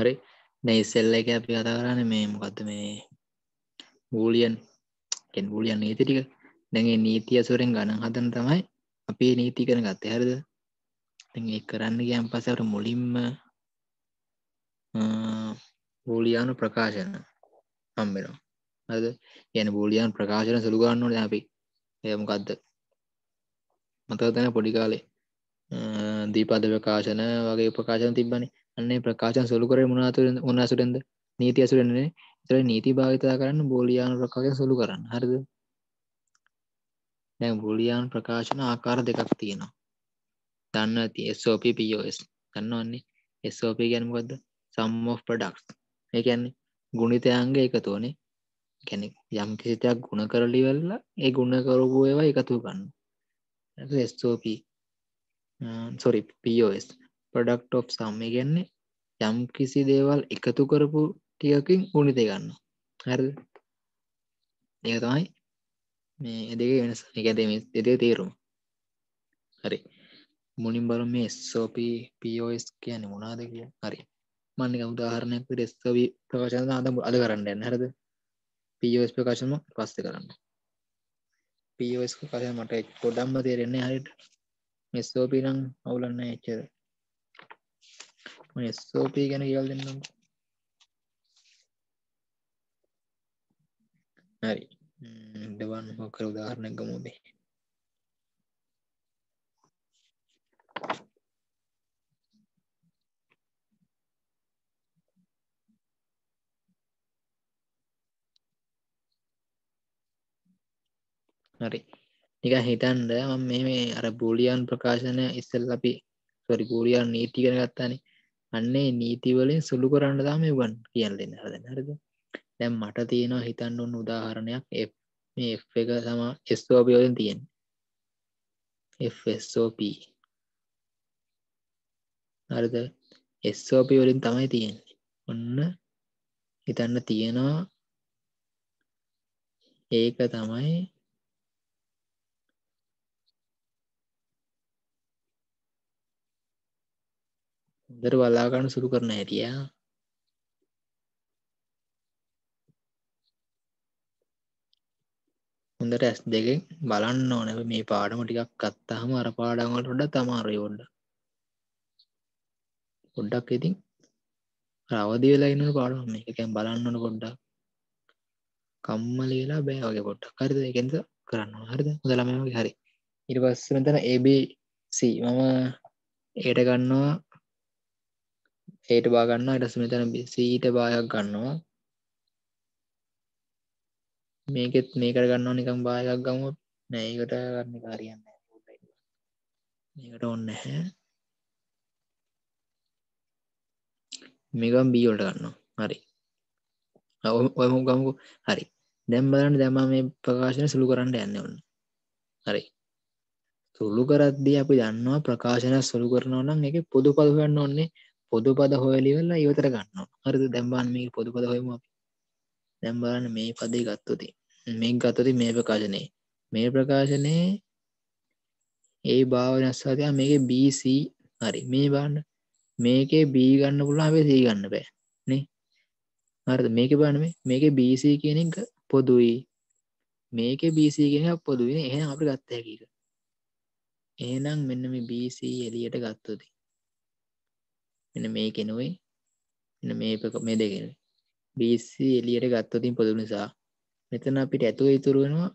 හරි නැයිස්සෙල්ල එක අපි කතා කරන්න මේ මොකක්ද මේ ගූලියන් කෙන්ගූලියන් නීති ටික දැගේ නීතිය සුරෙන් ගණන් හදන තමයි අපේ නීති කරන ගත්ත හරද ඒ කරන්න ගයම් පසවට මුලින්ම බූලියානු ප්‍රකාශන හම්බෙනවා හද යන බූලියන් ප්‍රකාශන සුළුගන්නන අපි එයමකක්ද මතතන පොඩි කාලේ දීපද ප්‍රකාශන වගේ ප්‍රකාශන තිබ්බනේ අන්නේ ප්‍රකාශන් සොළු කරේ මනාතුර මනාසුරෙන්ද නීති ඇසුරෙන්නේ තර නීති භාවිතා කරන්න බෝලියානු ප්‍රකාශ සොළු කරන්න හරිද දැ බෝලියාන් ප්‍රකාශන ආකාර දෙකක් තියෙනවා දන්න ඇති SOP පෝස් දන්නවන්නේ SOP ගැනමකක්ද සම්මෝ ප්‍රඩක්ස් ඒකැන්නේ ගුණිතයන්ග එකතුවනේ ගැන යම් කිසිතයක් ගුණ කරලි වෙල්ලා ඒ ගුණ කරපු ඒවා එකතු ගන්න SOP sorry POS product of sum ගැන්නේ යම් කිසි දේවල් එකතු කරපු ටියකින් ගුණිතය ගන්න හැරද දෙක තමයි මේ දෙක වෙනස් එකතේ දෙදේ තේරුම් හරි මුලින් බලු මේ ස්ෝප පෝස් කියන මොනාද කිය හරි මන්නක උදාහරණයක් රෙස්සවී ප්‍රකාශන අදම අද කරන්න යන්න හරද පෝස් ප්‍රකාශම පස්ස කරන්න පෝස් කසය මට පොඩම්ම තේරෙන්නේ හරිට මෙස්සෝපී නම් අවුලන්න එච්චර ඔය SOP ගැන කියලා දෙන්නම්කෝ. හරි. දෙවන මොකක් කර උදාහරණයක් ගමු අපි. හරි නික හිතන්ද මම මේ මේ අර බූලියන් ප්‍රකාශනය ඉස්සෙල් අපි සොරි බූලියන් නීති ගැන ගත්තානේ අන්නේ නීතිවලින් සුළු කරන්න දාම වන් කියල් දෙන්න හදන්න හරිද දැම් මට තියෙනවා හිතන්න ඔන්න උදාහරණයක් මේ එක තමා ස්ෝපියෝෙන් තියෙන් FSOP හරිද ස්ෝප වලින් තමයි තියෙන්නේ ඔන්න හිතන්න තියෙනවා ඒක තමයි හොඳට බලාගන්න සුරු කරන ඇතියා හොඳට ඇස් දෙකෙන් බලන්න ඕනැ මේ පාඩම ටිකක් අත්තහම අර පාඩන්වලට ොඩ තමාරය ඔොඩ ගොඩ්ඩක් ඉතින් රවදි වෙලා ඉන්න පාඩම මේ එකැන් බලන්නන ගොඩ්ඩක් කම්මලීලා බෑ වගේ පොට්ටක් හරිද එකෙන්ද කරන්න හරිද හොදළමගේ හරි ඉරිපස්ස මෙතන ABC මම ඒට ගන්නවා ඒට බාගන්නවා ඉටස මෙතන සීට බායක් ගන්නවා මේකෙත් මේකට ගන්නවා නිකම් බායක් ගමුත් නෑකට ගන්න කාරයන්න මේකට ඔන්න හැ මේකම් බීවලට ගන්නවා හරි ඔයම ගමුකු හරි දැම්බලන්න දැම මේ ප්‍රකාශන සුළු කරන්න යන්න ඔන්න හරි සුළු කරද්දී අපි දන්නවා ප්‍රකාශන සුළු කරනවා නම් එක පොදු පදු ගන්න ඔන්නේ පොදුපද හොයලිවෙල්ලා ඉවතර ගන්න හරිද දැම්බාන් මේ පොදුපද හොයම අපි දැම්බාලන මේ පදේ ගත්තති මේ ගත්තති මේ ප්‍රකාශනය මේ ප්‍රකාශනය ඒ භාවනස්සාතිය මේක BC හරි මේ බාන්න මේකේ බී ගන්න පුළා අපේ සී ගන්න බෑ නේ හරිද මේක බාන මේ මේක BC කියන එක පොදුයි මේක BC කියෙන පොදුවෙන එහෙ අපි ගත්තහැකික එහෙනම් මෙන්න මේ BC එලියට ගත්තති එන මේ කෙනුයි එන මේක මේ දෙකෙන BC එලියට ගත්තතින් පොදු නිසා මෙතන අපිට ඇතුව ඉතුරු වෙනවා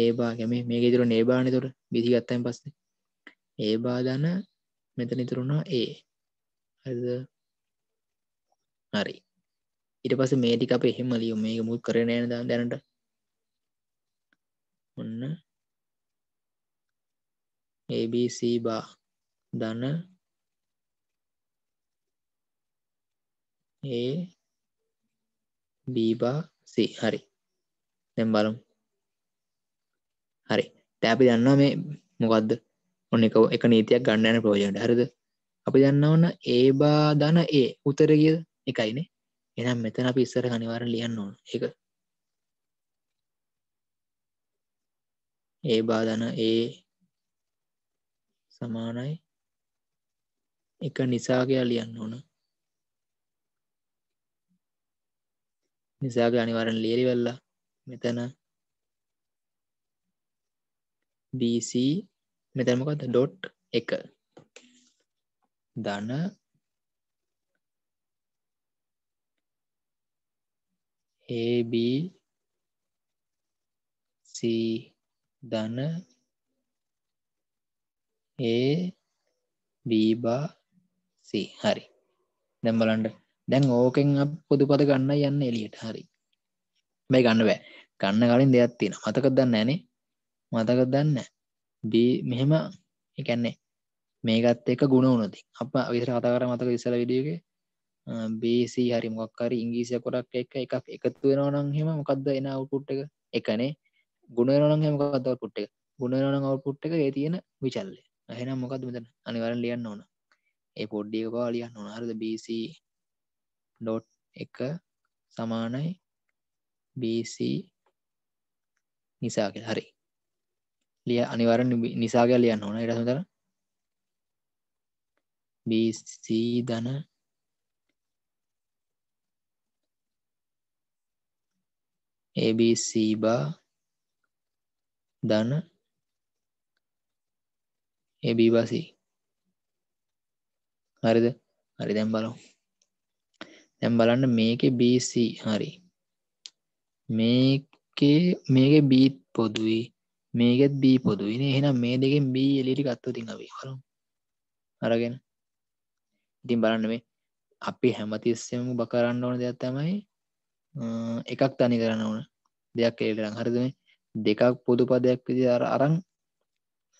ඒ බාගම මේක ඉතුරු නේබාන තුර බිසි ගත්තයින් පස්සේ ඒ බාධන මෙතන ඉතුරුණා ඒ හරිද හරි ඊට පස්සේ මේ ටික අපි එහෙම ලියමු මේක මුල් කරගෙන යන දැනට ඔන්න ABC බා ධන A B බා C හරි දැන් බලමු හරි දැන් අපි දන්නවා මේ මොකද්ද ඔන්න එක එක නීතියක් ගන්න යන ප්‍රයෝජනට හරිද අපි දන්නා ඕන A බා ධන A උතර කියද එකයිනේ එහෙනම් මෙතන අපි ඉස්සර අනිවාර්යෙන් ලියන්න ඕන ඒක A බා ධන A සමානයි එක නිසා කියලා ලියන්න ඕන නිසාගේ අනිවරෙන් ලියරිවෙල්ල මෙතන BC මෙතැමකද ඩොට් එක දන ABC දන ඒ බීබා හරි දැම්බලන්ට දැන් ඕකෙන් පොදුපද ගන්න යන්න එලියට හරි මේ ගන්න බෑ ගන්න කලින් දෙයක් තියෙන මතක දන්න ඇනේ මතක දන්න බී මෙහෙම එකන්නේ මේකත් එක ගුණ වනති අප විතර කතා කර මතක ඉසල විඩියගේ බේසි හරි මොක්කාර ඉංග්‍රීසිය කොටක් එක එකක් එකතු වෙනවනම් හෙම මොකක්ද එන අවුපුට් එක එකනේ ගුණනනම් හෙමකක්ද පුට් එක ගුණනන අවුපුට් එක ඒ තියෙන විචල්ලය එහෙනම් මොකක්ද මෙතන අනිවරන් ලියන්න ඕන ඒ පොඩ්ඩියකවා ලියන්න ඕන හරද බීසිී ඩොට් එක සමානයි BC නිසාක හරි ලිය අනිවර නිසාග ලියන්න ඕන ඉරසුදර BC දන ABC බා දන ABබසි හරිද හරි දැම් බලෝ දැම් බලන්න මේකේ BC හරි මේකේ මේක බීත් පොදුයි මේකෙත් බී පොදුයින එහෙනම් මේ දෙකෙන් බී එලිටි ගත්තු තිංහවී හරු අරගෙන ඉතින් බලන්න මේ අපි හැමතිස්සෙම බකරන්න ඕන දෙයක් තමයි එකක් තනි කරන්න ඕන දෙයක් ඒකරම් හරිද මේ දෙකක් පොදු පදයක් විදි අර අරං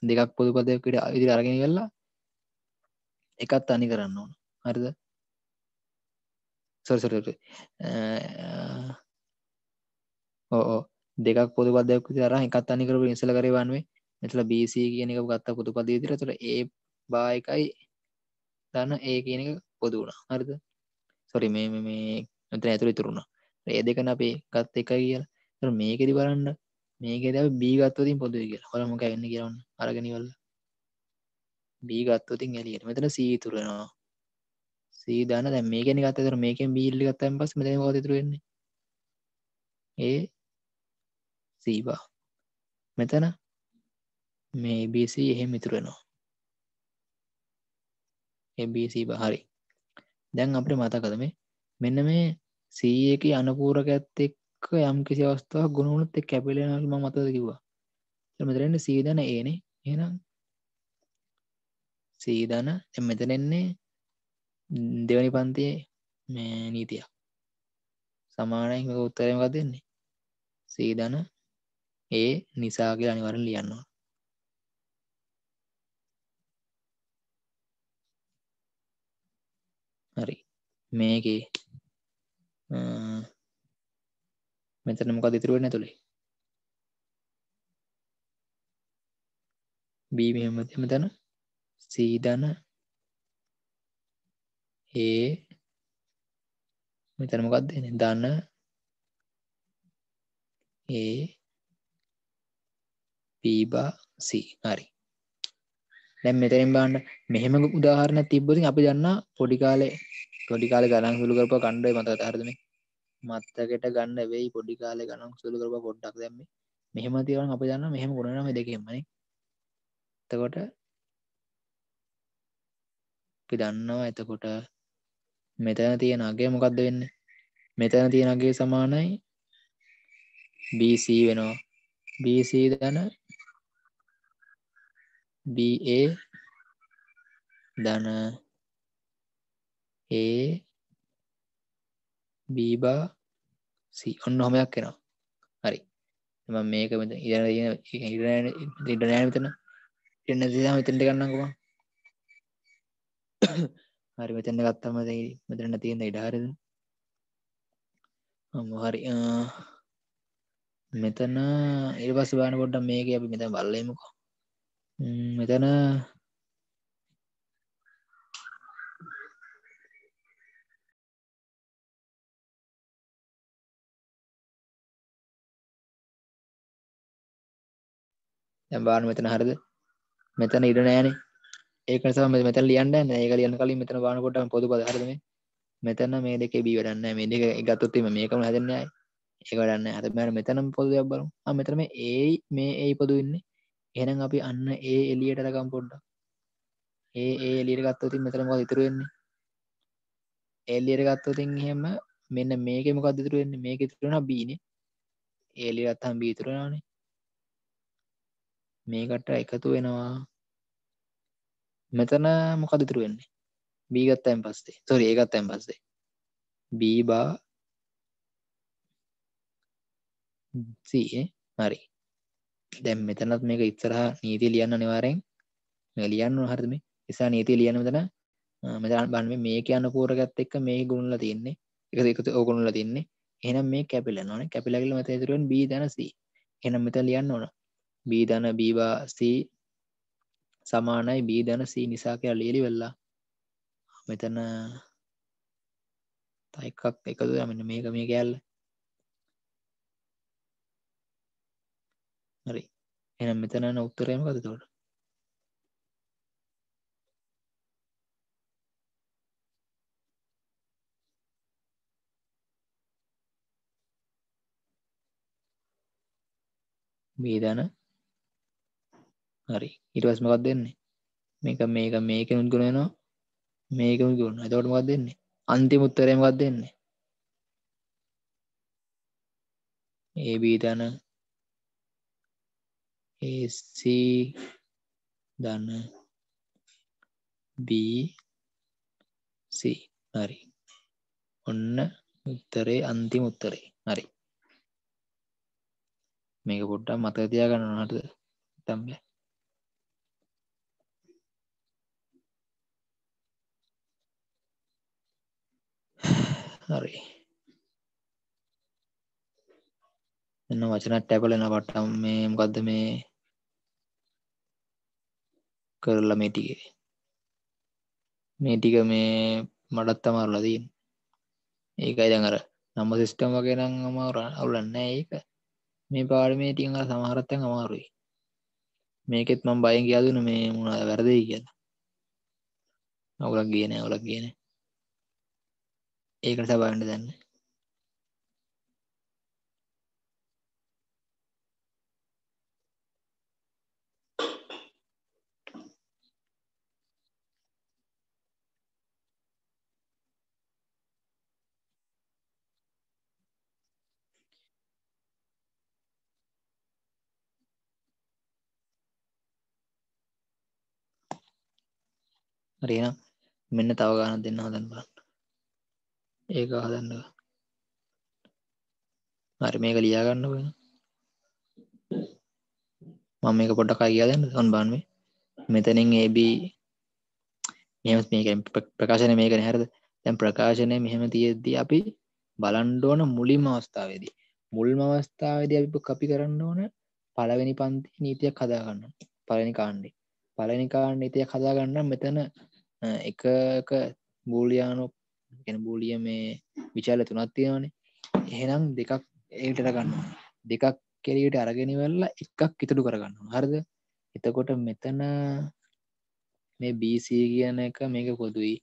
දෙකක් පොදු පදයක්කට ඉදි අරගෙන කල්ලා එකත් අනි කරන්න ඕන හරිද සොරසොරට ඕ uh, uh, uh, දෙකක් පොදු පදයක් තර එකත් අනි කරපු ඉසල කර වන්නේ මෙතල බC කියන එක ගත්ත පුතු පදී දිර තුර ඒ බා එකයි දන්න ඒ කියන එක පොදු වුණා හරිද සොරි මේ මේ මෙතන ඇතුළ තුරුණ ඒ දෙකන අපේ ගත්ත එක කියලා මේකෙදි බලන්න මේක දැව බීගත්වතින් පොදුව කියලා හොළමක එන්න කියරන්න අරගෙනවල්ල බීගත්වතින් එලියට මෙතන සීතුරෙනවා සීදාන දැ මේක නිගත තර මේකෙන් බිල්ලි ගත්තන් පස් මෙ ෝතතුරෙන්නේ ඒ සීබා මෙතන මේ බC එහෙම මිතුරෙනවා එBC බහරි දැන් අපට මතකද මේ මෙන්න මේ සීයක අනපූරක ඇත් එක්ක යම් කිසි අවස්ථාවක් ගුණුණුත් එක් කැපිලෙනම මතද කිවා මෙතරන්න සීදන ඒනේ එනම් සීදන මෙතනෙන්නේ දෙවනි පන්තියේ මේ නීතියක් සමානයි මේක උත්තරේ මොකක්ද දෙන්නේ සීදන ඒ නිසා කියලා අනිවාර්යෙන් ලියනවා හරි මේකේ මෙතන මොකක්ද ඉතුරු වෙන්නේ ඇතුලේ B මෙහෙම මෙතන C දන ඒ මෙතන මොකක්ද එන්නේ ධන ඒ පීබා සි හරි දැන් මෙතනින් බලන්න මෙහෙම උදාහරණයක් තිබ්බොත් අපි දන්නා පොඩි කාලේ පොඩි කාලේ ගණන් සුළු කරපුවා කණ්ඩේ මතකද හරිද මේ මත්තකට ගන්න වෙයි පොඩි කාලේ ගණන් සුළු කරපුවා පොඩ්ඩක් දැන් මේ මෙහෙම තියෙනවා අපි දන්නා මෙහෙම ගුණ වෙනවා මේ දෙකෙන්මනේ එතකොට අපි දන්නවා එතකොට මෙතන තියෙන අගේ මොකක්ද වෙන්න මෙතන තියෙන අගේ සමානයි BC වෙනවා BC දන BA දන A B බා C ඔන්න හොමයක් එනවා හරි මම මේක මෙතන ඉඳලා තියෙන ඉඳලා ඉඳලා මෙතන ඉන්න දිහා මෙතනට ගන්නම්කෝ හරි මෙතන්න ගත්තම මෙතරන්න තියෙන ඉඩාරද හරි මෙතන ඒ පස බාන පොඩ්ඩ මේක අපි මෙත බල්ලමුකෝ මෙතන බාන මෙතන හරිද මෙතන ඉඩ නෑනේ ඒකනිසා මෙත ලියන්න ඒක ලියන්න කලින් මෙතන බානකොට පොදු පදහරම මෙතන මේ දෙකේ බී වැඩන්න මේ දෙක ගත්තොත්තිම මේකම හැදන්නයි ඒ වැඩන්න ඇත මැර මෙතනම් පොදයක් බලු මෙතරම ඒ මේ ඒ පොදු ඉන්නේ එහෙනම් අපි අන්න ඒ එලියට රකම් පොඩ්ඩක් ඒ ඒ එලියට ගත්තොතින් මෙතනම ඉතුරු වෙන්නේ එල්ලියට ගත්තොතින් එහෙම මෙන්න මේක මොකක් ඉතුරු වෙන්නේ මේක ඉතුරු වෙනවා b නේ එලියට ගත්තම b ඉතුරු වෙනවානේ මේකට එකතු වෙනවා මෙතන මොකද ඉතුරු වෙන්නේ b ගත්තයින් පස්සේ sorry a ගත්තයින් පස්සේ b බා c හරි දැන් මෙතනත් මේක ඉස්සරහා නීතිය ලියන්න අනිවාර්යෙන් මේක ලියන්න ඕන හරිද මේ නිසා නීතිය ලියන්න මෙතන මෙතන බලන්න මේ මේක අනුපූරකත් එක්ක මේ ගුණලා තියෙන්නේ එක එකතු ඕගුණලා තියෙන්නේ එහෙනම් මේ කැපිලා නෝනේ කැපිලා කියලා මෙතන ඉතුරු වෙන b ධන c එහෙනම් මෙතන ලියන්න ඕන b ධන b බා c සමානයි B ධන C නිසා කියලා ලියලි වෙලා මෙතන තව එකක් එකතු වෙලා මෙන්න මේක මේ කැල්ල හරි එහෙනම් මෙතන යන උත්තරය මොකද එතකොට B ධන හරි ඉටවස් මකක් දෙන්නේ මේක මේක මේක උත්ගුණනවා මේක ගුණ ඇතවට මක් දෙන්නේ අන්ති මුත්තරයමක් දෙන්නේ ඒ බීතන ඒසී දන්න බීසි හරි ඔන්න උත්තරේ අන්ති මුත්තරේ හරි මේක පොට්ටා මතකතියා ගන්නනටද තම්බේ හරි. එන්න වචනත් ටැපල් වෙනවා පට්ටම් මේ මොකද්ද මේ කරලා මේ ටික. මේ ටික මේ මඩත් අමාරුලා තියෙන්නේ. ඒකයි දැන් අර නම් සිස්ටම් වගේ නම් අමාරු අවුලක් නැහැ ඒක. මේ පාඩමේ ටිකක් අර සමහරත් දැන් අමාරුයි. මේකෙත් මම බයෙන් කියලා දුන්නේ මේ මොනවද වැරදෙයි කියලා. අවුලක් ගියේ නැහැ අවුලක් ගියේ නැහැ. ඒක නිසා බලන්න දැන් හරි එහෙනම් මෙන්න තව ගානක් දෙන්න හදන්න බලන්න ඒක හදන්නවා හරි මේක ලියා ගන්න ඕන මම මේක පොඩ්ඩක් අය කියලා දෙන්න ඔන් බලන්න මේ මෙතනින් AB මෙහෙම මේක ප්‍රකාශනය මේකනේ හරිද දැන් ප්‍රකාශනය මෙහෙම තියෙද්දී අපි බලන්න ඕන මුලින්ම අවස්ථාවේදී මුල්ම අවස්ථාවේදී අපි කපි කරන්න ඕන පළවෙනි පන්ති නීතියක් හදා ගන්න පළවෙනි කාණ්ඩේ පළවෙනි කාණ්ඩ නීතියක් හදා ගන්න මෙතන එකක බූලියානෝ ගැන බූලිය මේ විචාල තුනත් තියෙනවානේ එහෙනම් දෙකක් ඒට රගන්න දෙකක් කෙරියට අරගෙන වෙල්ලා එකක් ඉතුරු කරගන්න හරිද එතකොට මෙතන මේ BC කියන එක මේක පොදුයි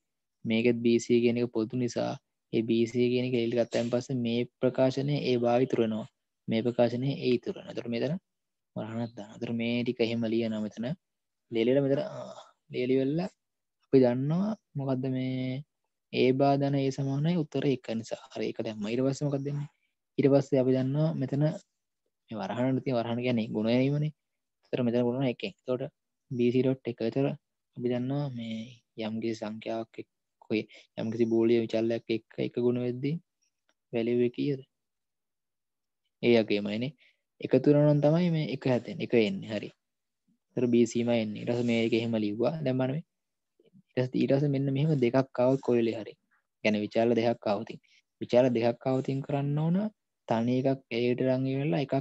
මේකත් BC කියන එක පොදු නිසා ඒ BC කියන එක එල්ලි ගත්තයින් පස්සේ මේ ප්‍රකාශනය ඒ භාවිතුරනවා මේ ප්‍රකාශනය ඒ ඉතුරන තොට මෙතන මරහනත් දාන තර මේ ටික එහෙම ලියන මෙතන ලෙලෙල මෙතර ලේලිවෙල්ල අපි දන්නවා මොකක්ද මේ ඒ බාධන ඒ සමානයි උත්තර එක නිසා හර එක දැම්ම ඉරවස්සමකක් දෙන්න ඉරවස්සේ අපි දන්නවා මෙතන වරහණති වරහණ ගැන ගුණයීමනේ තර මෙතන ගුණ එක තොට බීසිරොට් එක තර අපි දන්නවා මේ යම්ගේ සංඛ්‍යාවක් කොයි යම්කිසි බෝලිය විචල්ලයක් එක් එක ගුණ වෙද්දී වැලිවේ කියද ඒ අගේමයිනේ එකතුරනන් තමයි මේ එක හැතෙන් එක එන්න හරි තර බීසීම එන්නේ රස මේක එහෙම ලිව්වා දැම්මනේ ටස් ඊටස මෙන්න මෙහම දෙකක් කවත් කොයිලෙ හරි ගැන විචාල දෙයක් කවතින් විචාල දෙයක් අවතින් කරන්න ඕන තනය එකක් ඒට රංගි වෙල්ලා එකක්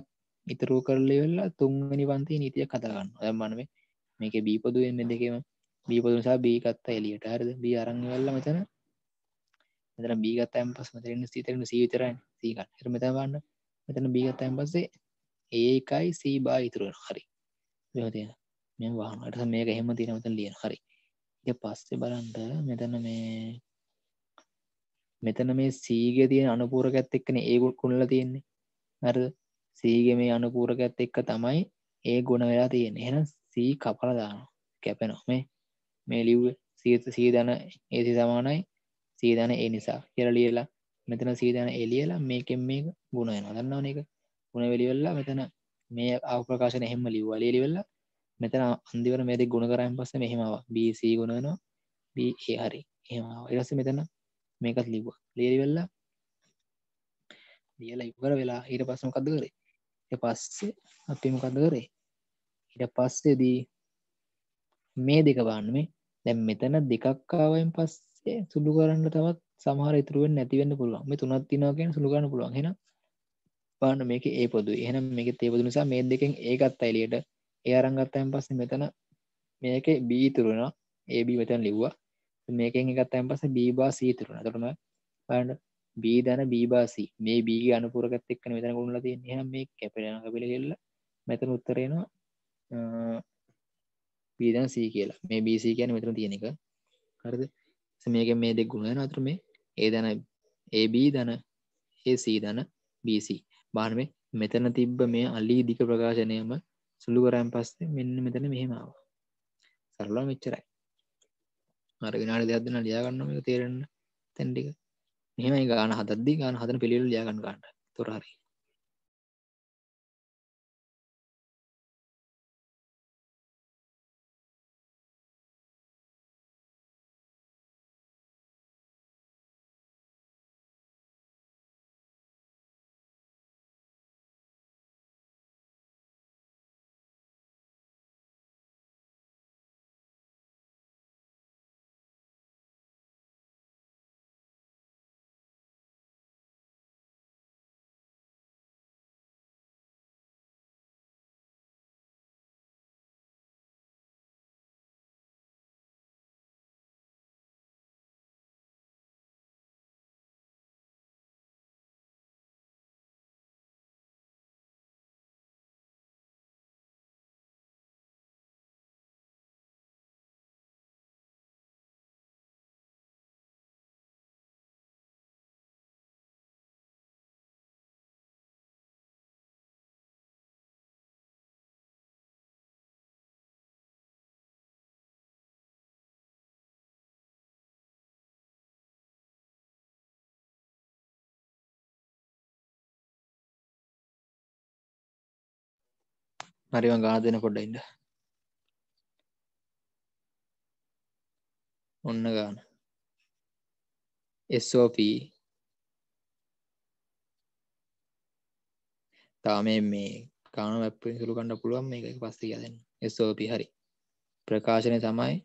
ඉතරූ කරලෙ වෙල්ලා තුන්ගනි පන්ති නීතිය කතාගන්න දැම්මනම මේක බීපොදු එන්න දෙකම බීපොදුසා බීකත්තා එලියට හරද බී අරංග වෙල්ල මෙතන මෙතන බීගත්තයම් පස් මතරන්න සිතරන සීවිතරයි සීකන් හරමතවන්න මෙතන බීගත්තයම් පස්සේ ඒකයි සීබා ඉතුරුවෙන හරි මෙ තියෙන මෙ වාහනට මේක එහෙම තිනමතන් ලියන හරි ඊට පස්සේ බලන්න මෙතන මේ මෙතන මේ සීග තියෙන අනුපූරකත් එක්කන ඒගොල් කුණල තියෙන්නේ හරද සීග මේ අනුපූරකත් එක්ක තමයි ඒ ගුණ වෙලා තියෙන එහෙන සී කපල දාන කැපෙනවා මේ මේ ලිව් සීත සීදන ඒති සමානයි සීදන ඒ නිසා කියර ලියලා මෙතන සීදන එලියලා මේකෙන් මේ ගුණයන දන්නවන එක ගුණ වෙලිවෙල්ලා මෙතන මේ අවප්‍රකාශන එහෙම ලිව්වලියලිවෙල්ලා මෙතන අන්දිවර මේදෙක් ගුණ කරයන් පස්ස මෙහෙමවා BC ගුණනවා BA හරි එහෙමවා එරස මෙතන මේකත් ලිබ ලේරි වෙල්ලා ලියලා ඉවර වෙලා ඊට පස්සම කද කරේ පස්සේ අපිම කද කරේ ඊට පස්සේදී මේ දෙක බාන්න මේ දැම් මෙතන දෙකක්කාවයෙන් පස්සේ සුළු කරන්න තවත් සමහර ඉතුරුවෙන් නැතිවෙන්න පුළුවන් මේ තුනත් තිනවා කියෙන සුළු කරන්න පුළුවන් හෙන පාන්න මේක ඒ පොදු එහෙනම් මේක තේපදු නිසා මේ දෙකෙන් ඒකත් අයිලියට ඒ අරංගත්තයන් පස්ස මෙතන මේක බී තුරුණ ඒබ මෙතන් ලිව්වා මේකෙන් එකත්තයන් පස බීබා සීතුරුණ තුරම පඩ බී දැන බීබාසි මේ බී අනපුරගත් එක්කන මෙතන ගුණලද හම මේ කැපරයක පිළිගෙල්ල මෙතන උත්තරේෙනවා පීදන් සී කියලා මේ බීසි කියන මෙතන තියෙන එක හරද මේක මේ දෙක් ගුණ අතුර මේ ඒ දැන ඒB දන ඒC දන BC බානම මෙතන තිබ්බ මේ අලි දික ප්‍රකාශනයම සුළු කරන් පස්සේ මෙන්න මෙතන මෙහෙමාව සරලවා මෙච්චරයි අර විනාඩි දෙයක් දෙන්න ලියාගන්න මේක තේරෙන්න තැන් ටික මෙහෙමයි ගාන හදද්දී ගාන හදන පිළිවෙල ලියාගන්න ගන්න තොර හරි හරිම ගාන දෙන පොඩ්ඩ ඉන්න ඔන්න ගාන SOP තාම මේ කාන වැප්පෙන් සුළු කණ්ඩ පුළුවන් මේක පස්සේ කියලා දෙන්න SOP හරි ප්‍රකාශනය තමයි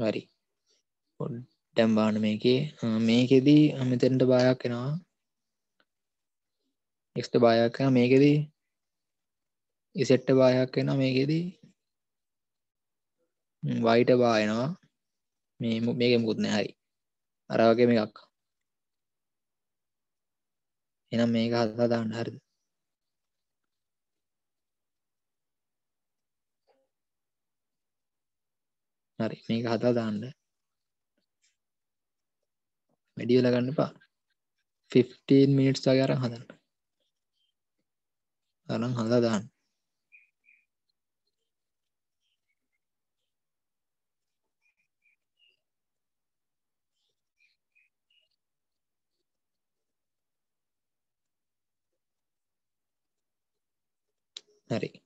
හරි පොඩ්ඩම් බාන මේකේ මේකෙදී අමිතෙන්ට බායක් එෙනවා එක්ට බායක් එෙන මේකෙදී ඉසෙට්ට බායක් එෙන මේකෙදී වයිට බායනවා මේ මේක මුකුත්න හරි අරවගේ එකක් එනම් මේක හදදාන්න හරිද හරි මේක හදා දාන්න වැඩි වෙලා ගන්න එපා 15 minutes වගේ අරන් හදන්න අරන් හදලා දාන්න හරි